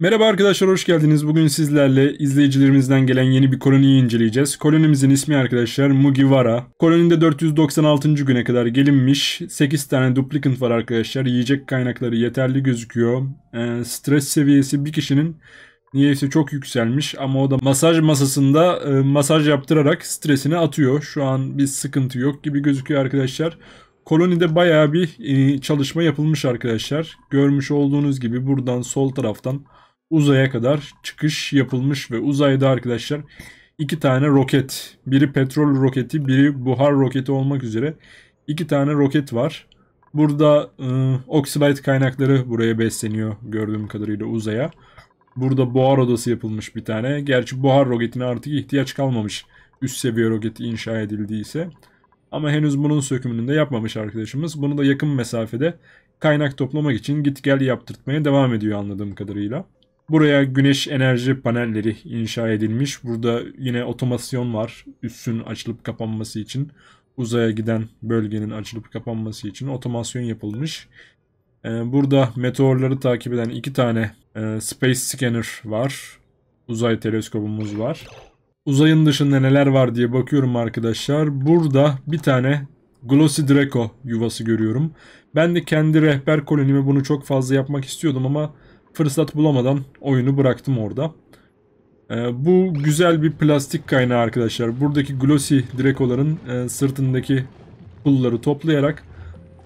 Merhaba arkadaşlar hoş geldiniz. Bugün sizlerle izleyicilerimizden gelen yeni bir koloniyi inceleyeceğiz. Kolonimizin ismi arkadaşlar Mugiwara. Kolonide 496. güne kadar gelinmiş. 8 tane duplicant var arkadaşlar. Yiyecek kaynakları yeterli gözüküyor. E, stres seviyesi bir kişinin niyeyse çok yükselmiş ama o da masaj masasında e, masaj yaptırarak stresini atıyor. Şu an bir sıkıntı yok gibi gözüküyor arkadaşlar. Kolonide bayağı bir e, çalışma yapılmış arkadaşlar. Görmüş olduğunuz gibi buradan sol taraftan uzaya kadar çıkış yapılmış ve uzayda arkadaşlar iki tane roket, biri petrol roketi, biri buhar roketi olmak üzere iki tane roket var. Burada e, oxalite kaynakları buraya besleniyor gördüğüm kadarıyla uzaya. Burada buhar odası yapılmış bir tane. Gerçi buhar roketine artık ihtiyaç kalmamış. Üst seviye roketi inşa edildiyse. Ama henüz bunun sökümünü de yapmamış arkadaşımız. Bunu da yakın mesafede kaynak toplamak için git gel yaptırtmaya devam ediyor anladığım kadarıyla. Buraya güneş enerji panelleri inşa edilmiş. Burada yine otomasyon var. Üssün açılıp kapanması için. Uzaya giden bölgenin açılıp kapanması için otomasyon yapılmış. Ee, burada meteorları takip eden iki tane e, Space Scanner var. Uzay teleskobumuz var. Uzayın dışında neler var diye bakıyorum arkadaşlar. Burada bir tane Glossy Draco yuvası görüyorum. Ben de kendi rehber kolonime bunu çok fazla yapmak istiyordum ama fırsat bulamadan oyunu bıraktım orada. E, bu güzel bir plastik kaynağı arkadaşlar. Buradaki glossy drekoların e, sırtındaki pulları toplayarak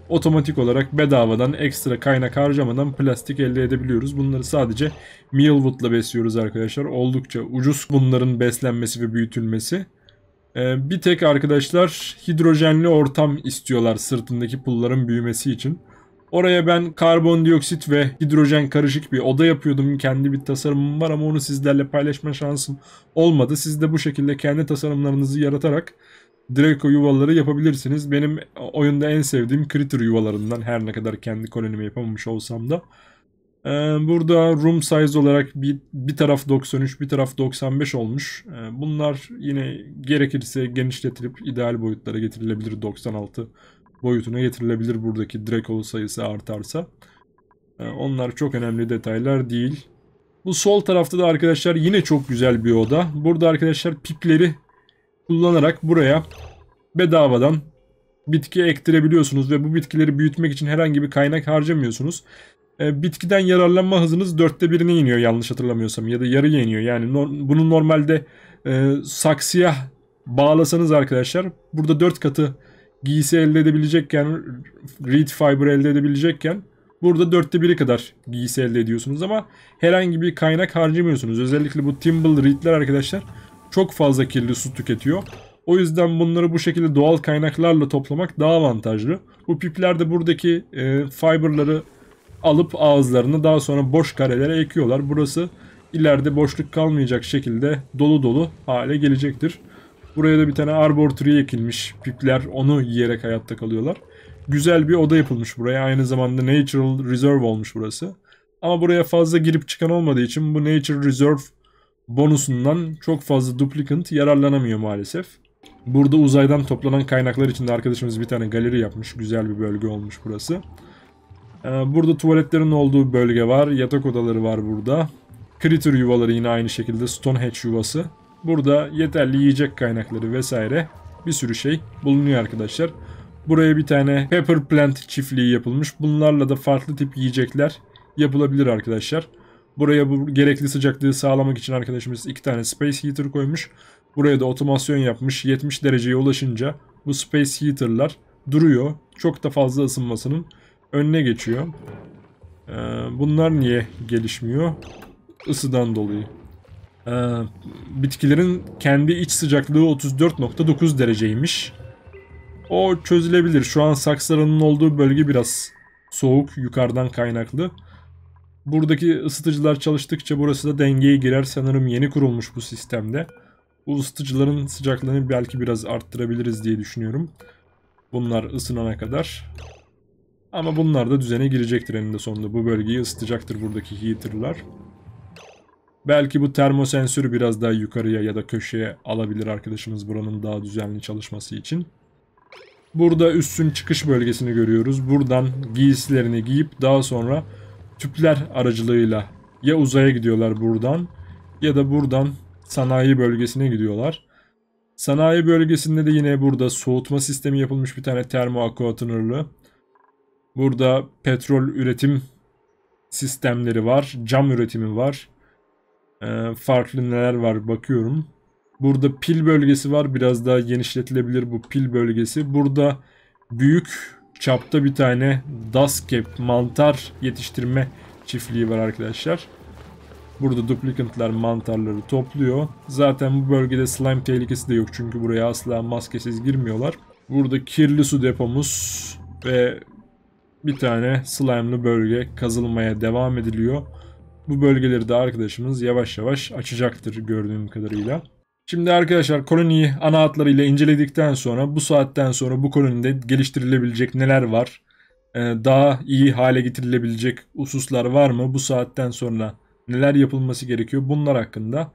otomatik olarak bedavadan ekstra kaynak harcamadan plastik elde edebiliyoruz. Bunları sadece Mealwood'la besliyoruz arkadaşlar. Oldukça ucuz bunların beslenmesi ve büyütülmesi. Ee, bir tek arkadaşlar hidrojenli ortam istiyorlar sırtındaki pulların büyümesi için. Oraya ben karbondioksit ve hidrojen karışık bir oda yapıyordum. Kendi bir tasarımım var ama onu sizlerle paylaşma şansım olmadı. Siz de bu şekilde kendi tasarımlarınızı yaratarak Draco yuvaları yapabilirsiniz. Benim oyunda en sevdiğim Critter yuvalarından her ne kadar kendi kolonimi yapamamış olsam da. Ee, burada room size olarak bir, bir taraf 93 bir taraf 95 olmuş. Ee, bunlar yine gerekirse genişletilip ideal boyutlara getirilebilir 96 boyutuna getirilebilir buradaki Drekol sayısı artarsa. Ee, onlar çok önemli detaylar değil. Bu sol tarafta da arkadaşlar yine çok güzel bir oda. Burada arkadaşlar pipleri kullanarak buraya bedavadan bitki ektirebiliyorsunuz ve bu bitkileri büyütmek için herhangi bir kaynak harcamıyorsunuz. Ee, bitkiden yararlanma hızınız dörtte birine iniyor yanlış hatırlamıyorsam ya da yarı iniyor. Yani bunu normalde e, saksıya bağlasanız arkadaşlar burada dört katı giysi elde edebilecekken, read fiber elde edebilecekken burada dörtte biri kadar giysi elde ediyorsunuz ama herhangi bir kaynak harcamıyorsunuz. Özellikle bu timble readler arkadaşlar çok fazla kirli su tüketiyor. O yüzden bunları bu şekilde doğal kaynaklarla toplamak daha avantajlı. Bu pipler de buradaki e, fiberları alıp ağızlarını daha sonra boş karelere ekiyorlar. Burası ileride boşluk kalmayacak şekilde dolu dolu hale gelecektir. Buraya da bir tane arbor türü ekilmiş. Pipler onu yiyerek hayatta kalıyorlar. Güzel bir oda yapılmış buraya. Aynı zamanda natural reserve olmuş burası. Ama buraya fazla girip çıkan olmadığı için bu nature reserve bonusundan çok fazla duplicant yararlanamıyor maalesef. Burada uzaydan toplanan kaynaklar için de arkadaşımız bir tane galeri yapmış. Güzel bir bölge olmuş burası. Ee, burada tuvaletlerin olduğu bölge var. Yatak odaları var burada. Critter yuvaları yine aynı şekilde. Stonehenge yuvası. Burada yeterli yiyecek kaynakları vesaire bir sürü şey bulunuyor arkadaşlar. Buraya bir tane pepper plant çiftliği yapılmış. Bunlarla da farklı tip yiyecekler yapılabilir arkadaşlar. Buraya bu gerekli sıcaklığı sağlamak için arkadaşımız iki tane space heater koymuş. Buraya da otomasyon yapmış. 70 dereceye ulaşınca bu space heater'lar duruyor. Çok da fazla ısınmasının önüne geçiyor. Ee, bunlar niye gelişmiyor? Isıdan dolayı e, bitkilerin kendi iç sıcaklığı 34.9 dereceymiş. O çözülebilir. Şu an saksılarının olduğu bölge biraz soğuk yukarıdan kaynaklı. Buradaki ısıtıcılar çalıştıkça burası da dengeye girer. Sanırım yeni kurulmuş bu sistemde. Bu ısıtıcıların sıcaklığını belki biraz arttırabiliriz diye düşünüyorum. Bunlar ısınana kadar. Ama bunlar da düzene girecektir eninde sonunda. Bu bölgeyi ısıtacaktır buradaki heater'lar. Belki bu termosensörü biraz daha yukarıya ya da köşeye alabilir arkadaşımız buranın daha düzenli çalışması için. Burada üstün çıkış bölgesini görüyoruz. Buradan giysilerini giyip daha sonra tüpler aracılığıyla ya uzaya gidiyorlar buradan ya da buradan sanayi bölgesine gidiyorlar. Sanayi bölgesinde de yine burada soğutma sistemi yapılmış bir tane termo aquatonırlı. Burada petrol üretim sistemleri var, cam üretimi var. Ee, farklı neler var bakıyorum. Burada pil bölgesi var. Biraz daha genişletilebilir bu pil bölgesi. Burada büyük çapta bir tane Duskep mantar yetiştirme çiftliği var arkadaşlar. Burada duplicantlar mantarları topluyor. Zaten bu bölgede slime tehlikesi de yok çünkü buraya asla maskesiz girmiyorlar. Burada kirli su depomuz ve bir tane slime'lı bölge kazılmaya devam ediliyor bu bölgeleri de arkadaşımız yavaş yavaş açacaktır gördüğüm kadarıyla. Şimdi arkadaşlar koloniyi ana hatlarıyla inceledikten sonra bu saatten sonra bu kolonide geliştirilebilecek neler var? Ee, daha iyi hale getirilebilecek hususlar var mı? Bu saatten sonra neler yapılması gerekiyor? Bunlar hakkında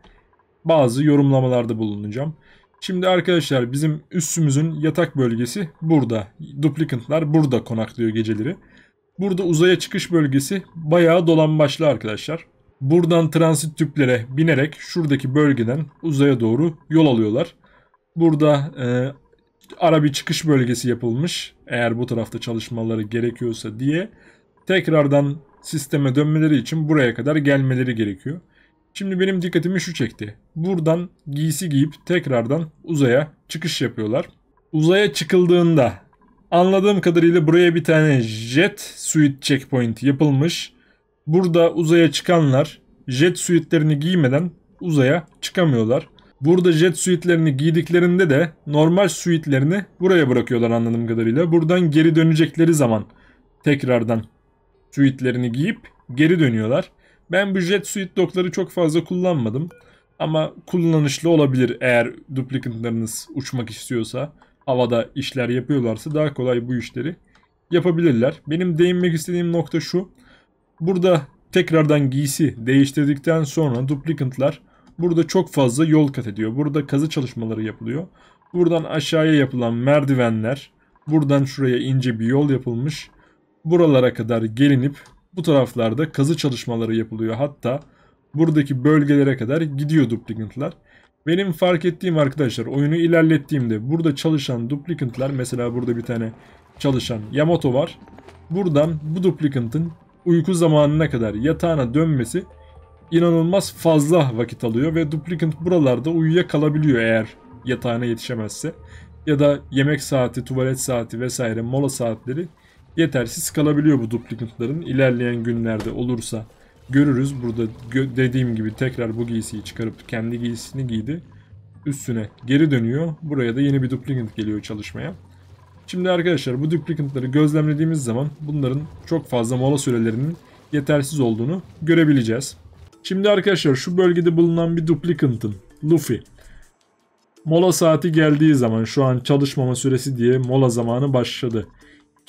bazı yorumlamalarda bulunacağım. Şimdi arkadaşlar bizim üstümüzün yatak bölgesi burada. Duplicantlar burada konaklıyor geceleri. Burada uzaya çıkış bölgesi bayağı dolambaçlı arkadaşlar. Buradan transit tüplere binerek şuradaki bölgeden uzaya doğru yol alıyorlar. Burada e, ara bir çıkış bölgesi yapılmış. Eğer bu tarafta çalışmaları gerekiyorsa diye tekrardan sisteme dönmeleri için buraya kadar gelmeleri gerekiyor. Şimdi benim dikkatimi şu çekti. Buradan giysi giyip tekrardan uzaya çıkış yapıyorlar. Uzaya çıkıldığında Anladığım kadarıyla buraya bir tane jet suit checkpoint yapılmış. Burada uzaya çıkanlar jet suitlerini giymeden uzaya çıkamıyorlar. Burada jet suitlerini giydiklerinde de normal suitlerini buraya bırakıyorlar anladığım kadarıyla. Buradan geri dönecekleri zaman tekrardan suitlerini giyip geri dönüyorlar. Ben bu jet suit dokları çok fazla kullanmadım. Ama kullanışlı olabilir eğer duplikantlarınız uçmak istiyorsa havada işler yapıyorlarsa daha kolay bu işleri yapabilirler. Benim değinmek istediğim nokta şu. Burada tekrardan giysi değiştirdikten sonra duplikantlar burada çok fazla yol kat ediyor. Burada kazı çalışmaları yapılıyor. Buradan aşağıya yapılan merdivenler, buradan şuraya ince bir yol yapılmış. Buralara kadar gelinip bu taraflarda kazı çalışmaları yapılıyor. Hatta buradaki bölgelere kadar gidiyor duplikantlar. Benim fark ettiğim arkadaşlar oyunu ilerlettiğimde burada çalışan duplikantlar mesela burada bir tane çalışan Yamato var. Buradan bu duplikantın uyku zamanına kadar yatağına dönmesi inanılmaz fazla vakit alıyor ve duplikant buralarda uyuyakalabiliyor eğer yatağına yetişemezse. Ya da yemek saati, tuvalet saati vesaire mola saatleri yetersiz kalabiliyor bu duplikantların ilerleyen günlerde olursa görürüz. Burada gö dediğim gibi tekrar bu giysiyi çıkarıp kendi giysisini giydi. Üstüne geri dönüyor. Buraya da yeni bir duplikant geliyor çalışmaya. Şimdi arkadaşlar bu duplikantları gözlemlediğimiz zaman bunların çok fazla mola sürelerinin yetersiz olduğunu görebileceğiz. Şimdi arkadaşlar şu bölgede bulunan bir duplikantın Luffy mola saati geldiği zaman şu an çalışmama süresi diye mola zamanı başladı.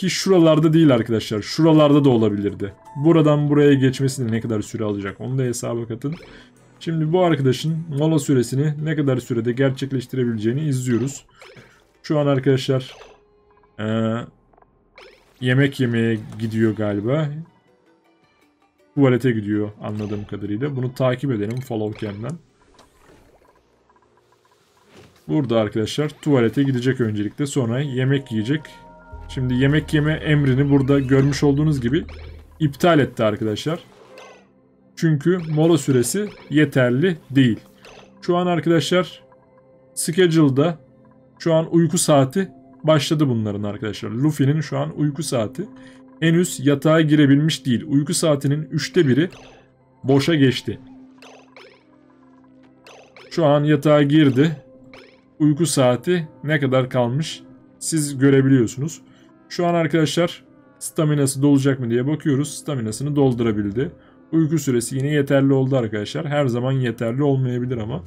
Ki şuralarda değil arkadaşlar. Şuralarda da olabilirdi. Buradan buraya geçmesine ne kadar süre alacak onu da hesaba katın. Şimdi bu arkadaşın mola süresini ne kadar sürede gerçekleştirebileceğini izliyoruz. Şu an arkadaşlar e, yemek yemeye gidiyor galiba. Tuvalete gidiyor anladığım kadarıyla. Bunu takip edelim follow cam'den. Burada arkadaşlar tuvalete gidecek öncelikle sonra yemek yiyecek Şimdi yemek yeme emrini burada görmüş olduğunuz gibi iptal etti arkadaşlar. Çünkü mola süresi yeterli değil. Şu an arkadaşlar schedule'da şu an uyku saati başladı bunların arkadaşlar. Luffy'nin şu an uyku saati henüz yatağa girebilmiş değil. Uyku saatinin üçte biri boşa geçti. Şu an yatağa girdi. Uyku saati ne kadar kalmış siz görebiliyorsunuz. Şu an arkadaşlar staminası dolacak mı diye bakıyoruz. Staminasını doldurabildi. Uyku süresi yine yeterli oldu arkadaşlar. Her zaman yeterli olmayabilir ama.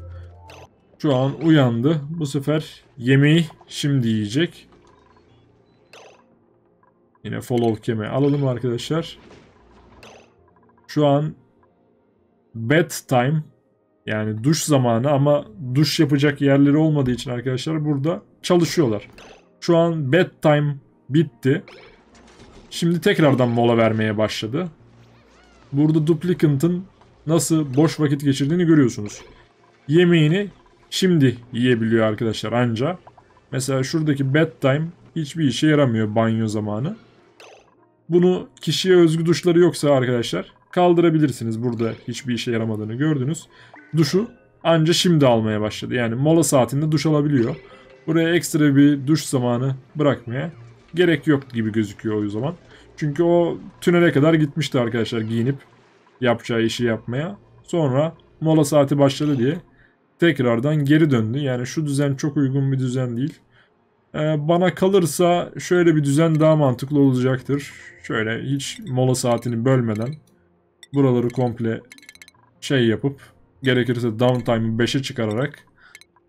Şu an uyandı. Bu sefer yemeği şimdi yiyecek. Yine follow keme alalım arkadaşlar. Şu an bed time yani duş zamanı ama duş yapacak yerleri olmadığı için arkadaşlar burada çalışıyorlar. Şu an bed time. Bitti. Şimdi tekrardan mola vermeye başladı. Burada Duplicant'ın nasıl boş vakit geçirdiğini görüyorsunuz. Yemeğini şimdi yiyebiliyor arkadaşlar anca. Mesela şuradaki bedtime hiçbir işe yaramıyor banyo zamanı. Bunu kişiye özgü duşları yoksa arkadaşlar kaldırabilirsiniz. Burada hiçbir işe yaramadığını gördünüz. Duşu anca şimdi almaya başladı. Yani mola saatinde duş alabiliyor. Buraya ekstra bir duş zamanı bırakmaya gerek yok gibi gözüküyor o zaman. Çünkü o tünele kadar gitmişti arkadaşlar giyinip yapacağı işi yapmaya. Sonra mola saati başladı diye tekrardan geri döndü. Yani şu düzen çok uygun bir düzen değil. Ee, bana kalırsa şöyle bir düzen daha mantıklı olacaktır. Şöyle hiç mola saatini bölmeden buraları komple şey yapıp gerekirse downtime'ı 5'e çıkararak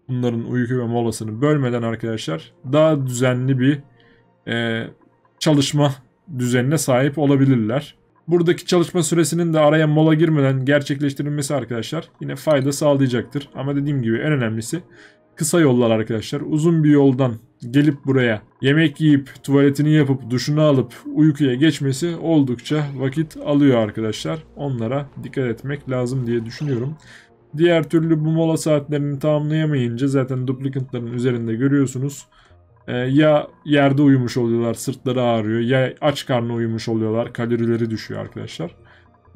bunların uyku ve molasını bölmeden arkadaşlar daha düzenli bir e, çalışma düzenine sahip olabilirler. Buradaki çalışma süresinin de araya mola girmeden gerçekleştirilmesi arkadaşlar yine fayda sağlayacaktır. Ama dediğim gibi en önemlisi kısa yollar arkadaşlar. Uzun bir yoldan gelip buraya yemek yiyip tuvaletini yapıp duşunu alıp uykuya geçmesi oldukça vakit alıyor arkadaşlar. Onlara dikkat etmek lazım diye düşünüyorum. Diğer türlü bu mola saatlerini tamamlayamayınca zaten duplicantların üzerinde görüyorsunuz. Ee, ya yerde uyumuş oluyorlar sırtları ağrıyor ya aç karnına uyumuş oluyorlar kalorileri düşüyor arkadaşlar.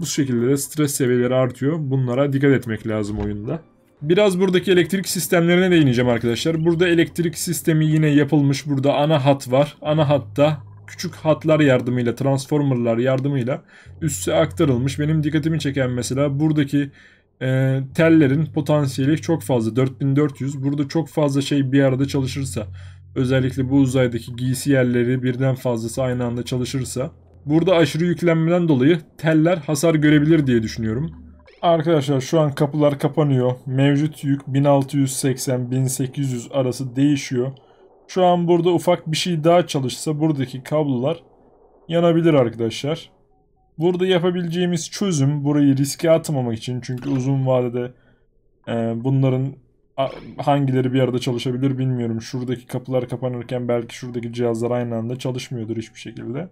Bu şekilde de stres seviyeleri artıyor. Bunlara dikkat etmek lazım oyunda. Biraz buradaki elektrik sistemlerine değineceğim arkadaşlar. Burada elektrik sistemi yine yapılmış. Burada ana hat var. Ana hatta küçük hatlar yardımıyla, transformerlar yardımıyla üste aktarılmış. Benim dikkatimi çeken mesela buradaki e, tellerin potansiyeli çok fazla. 4400. Burada çok fazla şey bir arada çalışırsa Özellikle bu uzaydaki giysi yerleri birden fazlası aynı anda çalışırsa. Burada aşırı yüklenmeden dolayı teller hasar görebilir diye düşünüyorum. Arkadaşlar şu an kapılar kapanıyor. Mevcut yük 1680-1800 arası değişiyor. Şu an burada ufak bir şey daha çalışsa buradaki kablolar yanabilir arkadaşlar. Burada yapabileceğimiz çözüm burayı riske atmamak için çünkü uzun vadede e, bunların hangileri bir arada çalışabilir bilmiyorum. Şuradaki kapılar kapanırken belki şuradaki cihazlar aynı anda çalışmıyordur hiçbir şekilde.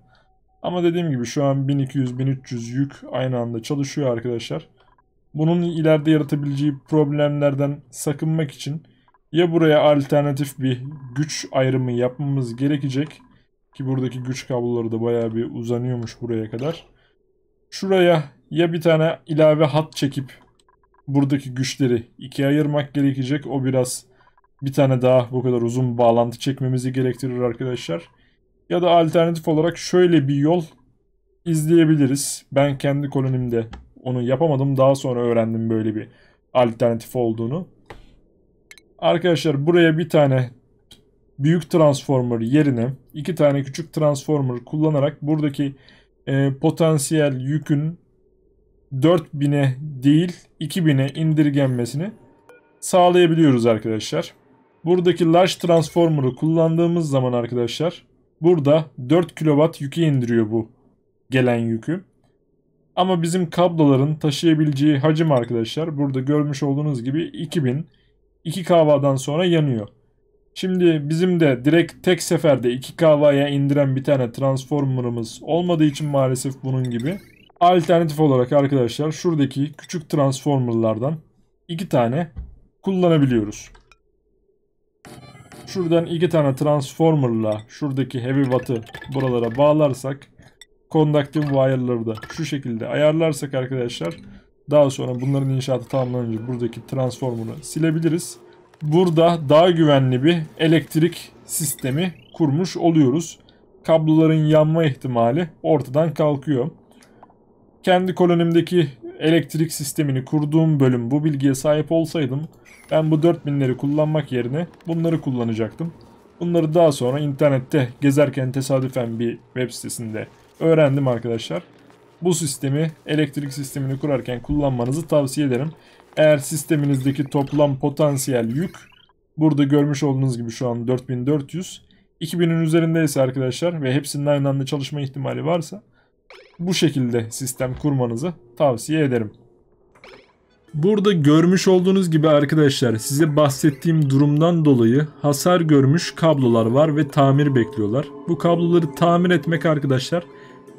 Ama dediğim gibi şu an 1200-1300 yük aynı anda çalışıyor arkadaşlar. Bunun ileride yaratabileceği problemlerden sakınmak için ya buraya alternatif bir güç ayrımı yapmamız gerekecek ki buradaki güç kabloları da bayağı bir uzanıyormuş buraya kadar. Şuraya ya bir tane ilave hat çekip buradaki güçleri ikiye ayırmak gerekecek. O biraz bir tane daha bu kadar uzun bağlantı çekmemizi gerektirir arkadaşlar. Ya da alternatif olarak şöyle bir yol izleyebiliriz. Ben kendi kolonimde onu yapamadım. Daha sonra öğrendim böyle bir alternatif olduğunu. Arkadaşlar buraya bir tane büyük transformer yerine iki tane küçük transformer kullanarak buradaki e, potansiyel yükün 4000'e değil 2000'e indirgenmesini sağlayabiliyoruz arkadaşlar. Buradaki Large Transformer'ı kullandığımız zaman arkadaşlar burada 4 kW yükü indiriyor bu gelen yükü. Ama bizim kabloların taşıyabileceği hacim arkadaşlar burada görmüş olduğunuz gibi 2000 2 kavadan sonra yanıyor. Şimdi bizim de direkt tek seferde 2 kavaya indiren bir tane transformer'ımız olmadığı için maalesef bunun gibi Alternatif olarak arkadaşlar şuradaki küçük transformerlardan iki tane kullanabiliyoruz. Şuradan iki tane transformerla şuradaki heavy watt'ı buralara bağlarsak conductive wire'ları da şu şekilde ayarlarsak arkadaşlar daha sonra bunların inşaatı tamamlanınca buradaki transformer'ı silebiliriz. Burada daha güvenli bir elektrik sistemi kurmuş oluyoruz. Kabloların yanma ihtimali ortadan kalkıyor kendi kolonimdeki elektrik sistemini kurduğum bölüm bu bilgiye sahip olsaydım ben bu 4000'leri kullanmak yerine bunları kullanacaktım. Bunları daha sonra internette gezerken tesadüfen bir web sitesinde öğrendim arkadaşlar. Bu sistemi elektrik sistemini kurarken kullanmanızı tavsiye ederim. Eğer sisteminizdeki toplam potansiyel yük burada görmüş olduğunuz gibi şu an 4400 2000'in üzerindeyse arkadaşlar ve hepsinin aynı anda çalışma ihtimali varsa bu şekilde sistem kurmanızı tavsiye ederim. Burada görmüş olduğunuz gibi arkadaşlar size bahsettiğim durumdan dolayı hasar görmüş kablolar var ve tamir bekliyorlar. Bu kabloları tamir etmek arkadaşlar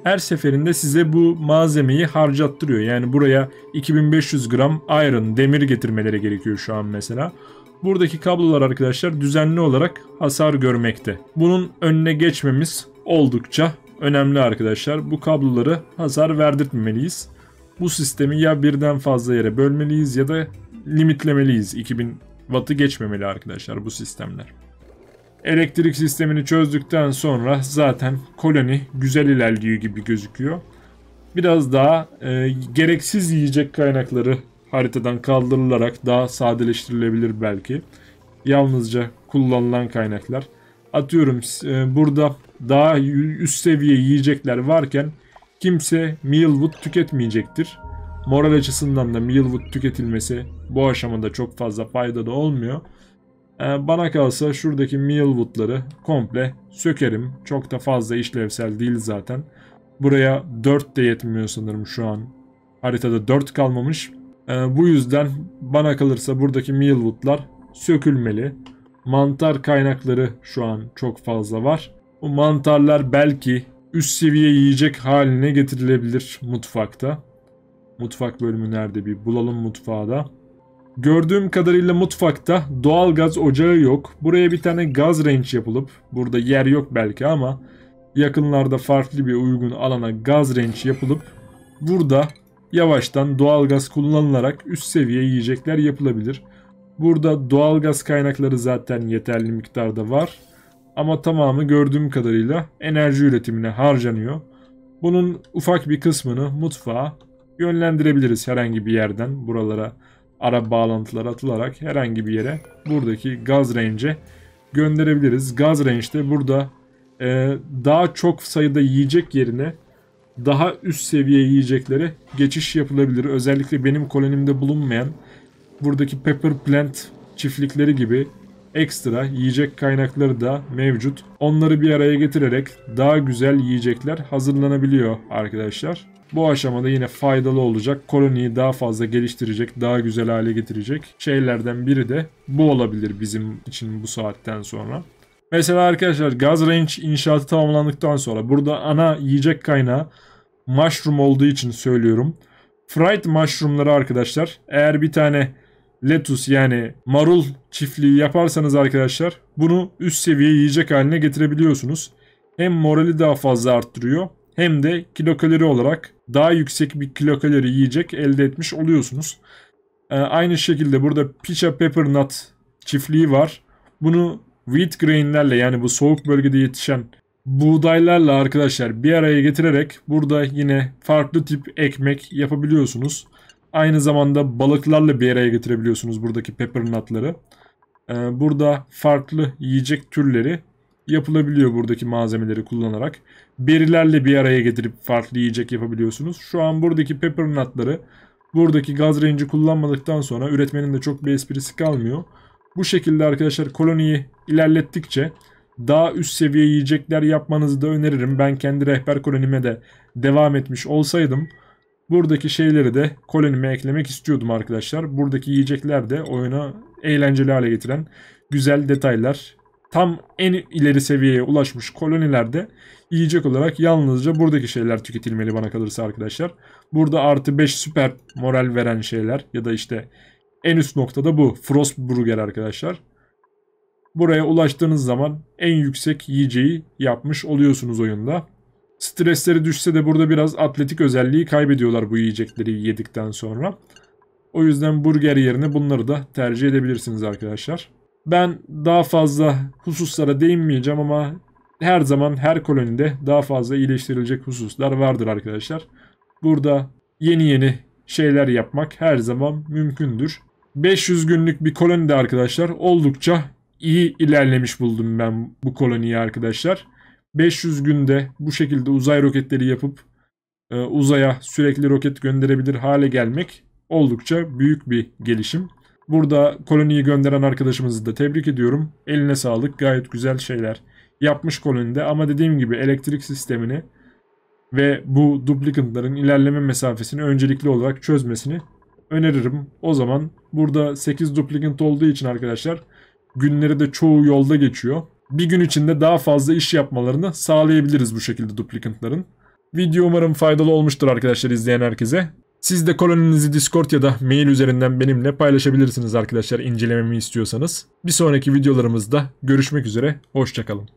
her seferinde size bu malzemeyi harcattırıyor. Yani buraya 2500 gram iron demir getirmeleri gerekiyor şu an mesela. Buradaki kablolar arkadaşlar düzenli olarak hasar görmekte. Bunun önüne geçmemiz oldukça önemli arkadaşlar. Bu kabloları hasar verdirtmemeliyiz. Bu sistemi ya birden fazla yere bölmeliyiz ya da limitlemeliyiz. 2000 wattı geçmemeli arkadaşlar bu sistemler. Elektrik sistemini çözdükten sonra zaten koloni güzel ilerliyor gibi gözüküyor. Biraz daha e, gereksiz yiyecek kaynakları haritadan kaldırılarak daha sadeleştirilebilir belki. Yalnızca kullanılan kaynaklar. Atıyorum e, burada daha üst seviye yiyecekler varken kimse Millwood tüketmeyecektir. Moral açısından da Millwood tüketilmesi bu aşamada çok fazla fayda da olmuyor. Ee, bana kalsa şuradaki Millwood'ları komple sökerim. Çok da fazla işlevsel değil zaten. Buraya 4 de yetmiyor sanırım şu an. Haritada 4 kalmamış. Ee, bu yüzden bana kalırsa buradaki Millwood'lar sökülmeli. Mantar kaynakları şu an çok fazla var. Bu mantarlar belki üst seviye yiyecek haline getirilebilir mutfakta. Mutfak bölümü nerede bir bulalım mutfağı da. Gördüğüm kadarıyla mutfakta doğal gaz ocağı yok. Buraya bir tane gaz range yapılıp burada yer yok belki ama yakınlarda farklı bir uygun alana gaz range yapılıp burada yavaştan doğal gaz kullanılarak üst seviye yiyecekler yapılabilir. Burada doğal gaz kaynakları zaten yeterli miktarda var ama tamamı gördüğüm kadarıyla enerji üretimine harcanıyor. Bunun ufak bir kısmını mutfağa yönlendirebiliriz herhangi bir yerden buralara ara bağlantılar atılarak herhangi bir yere buradaki gaz range'e gönderebiliriz. Gaz range'de burada e, daha çok sayıda yiyecek yerine daha üst seviye yiyeceklere geçiş yapılabilir. Özellikle benim kolonimde bulunmayan buradaki pepper plant çiftlikleri gibi ekstra yiyecek kaynakları da mevcut. Onları bir araya getirerek daha güzel yiyecekler hazırlanabiliyor arkadaşlar. Bu aşamada yine faydalı olacak, koloniyi daha fazla geliştirecek, daha güzel hale getirecek şeylerden biri de bu olabilir bizim için bu saatten sonra. Mesela arkadaşlar gaz range inşaatı tamamlandıktan sonra burada ana yiyecek kaynağı mushroom olduğu için söylüyorum. Fried mushroomları arkadaşlar eğer bir tane letus yani marul çiftliği yaparsanız arkadaşlar bunu üst seviye yiyecek haline getirebiliyorsunuz. Hem morali daha fazla arttırıyor hem de kilokalori olarak daha yüksek bir kilokalori yiyecek elde etmiş oluyorsunuz. Ee, aynı şekilde burada Picha Peppernut çiftliği var. Bunu wheat grainlerle yani bu soğuk bölgede yetişen buğdaylarla arkadaşlar bir araya getirerek burada yine farklı tip ekmek yapabiliyorsunuz. Aynı zamanda balıklarla bir araya getirebiliyorsunuz buradaki peppernutları. Ee, burada farklı yiyecek türleri yapılabiliyor buradaki malzemeleri kullanarak. Berilerle bir araya getirip farklı yiyecek yapabiliyorsunuz. Şu an buradaki peppernutları buradaki gaz range'i kullanmadıktan sonra üretmenin de çok bir esprisi kalmıyor. Bu şekilde arkadaşlar koloniyi ilerlettikçe daha üst seviye yiyecekler yapmanızı da öneririm. Ben kendi rehber kolonime de devam etmiş olsaydım Buradaki şeyleri de kolonime eklemek istiyordum arkadaşlar. Buradaki yiyecekler de oyuna eğlenceli hale getiren güzel detaylar. Tam en ileri seviyeye ulaşmış kolonilerde yiyecek olarak yalnızca buradaki şeyler tüketilmeli bana kalırsa arkadaşlar. Burada artı 5 süper moral veren şeyler ya da işte en üst noktada bu Frost Burger arkadaşlar. Buraya ulaştığınız zaman en yüksek yiyeceği yapmış oluyorsunuz oyunda. Stresleri düşse de burada biraz atletik özelliği kaybediyorlar bu yiyecekleri yedikten sonra. O yüzden burger yerine bunları da tercih edebilirsiniz arkadaşlar. Ben daha fazla hususlara değinmeyeceğim ama her zaman her kolonide daha fazla iyileştirilecek hususlar vardır arkadaşlar. Burada yeni yeni şeyler yapmak her zaman mümkündür. 500 günlük bir kolonide arkadaşlar oldukça iyi ilerlemiş buldum ben bu koloniyi arkadaşlar. 500 günde bu şekilde uzay roketleri yapıp e, uzaya sürekli roket gönderebilir hale gelmek oldukça büyük bir gelişim. Burada koloniyi gönderen arkadaşımızı da tebrik ediyorum. Eline sağlık gayet güzel şeyler yapmış kolonide ama dediğim gibi elektrik sistemini ve bu duplicantların ilerleme mesafesini öncelikli olarak çözmesini öneririm. O zaman burada 8 duplicant olduğu için arkadaşlar günleri de çoğu yolda geçiyor bir gün içinde daha fazla iş yapmalarını sağlayabiliriz bu şekilde duplicantların. Video umarım faydalı olmuştur arkadaşlar izleyen herkese. Siz de koloninizi Discord ya da mail üzerinden benimle paylaşabilirsiniz arkadaşlar incelememi istiyorsanız. Bir sonraki videolarımızda görüşmek üzere, hoşçakalın.